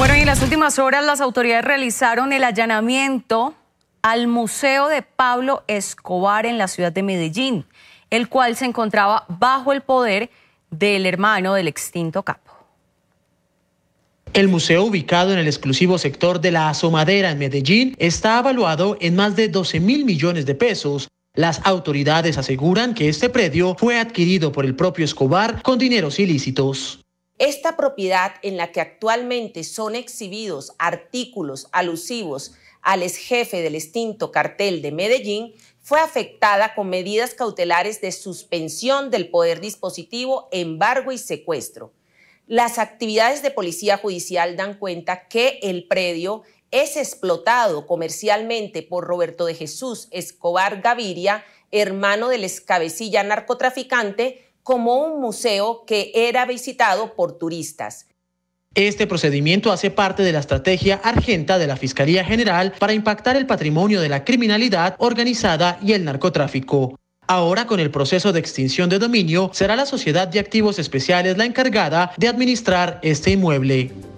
Bueno, y en las últimas horas las autoridades realizaron el allanamiento al Museo de Pablo Escobar en la ciudad de Medellín, el cual se encontraba bajo el poder del hermano del extinto capo. El museo ubicado en el exclusivo sector de la Asomadera en Medellín está evaluado en más de 12 mil millones de pesos. Las autoridades aseguran que este predio fue adquirido por el propio Escobar con dineros ilícitos. Esta propiedad en la que actualmente son exhibidos artículos alusivos al ex jefe del extinto cartel de Medellín fue afectada con medidas cautelares de suspensión del poder dispositivo, embargo y secuestro. Las actividades de policía judicial dan cuenta que el predio es explotado comercialmente por Roberto de Jesús Escobar Gaviria, hermano del escabecilla narcotraficante, como un museo que era visitado por turistas. Este procedimiento hace parte de la estrategia argenta de la Fiscalía General para impactar el patrimonio de la criminalidad organizada y el narcotráfico. Ahora, con el proceso de extinción de dominio, será la Sociedad de Activos Especiales la encargada de administrar este inmueble.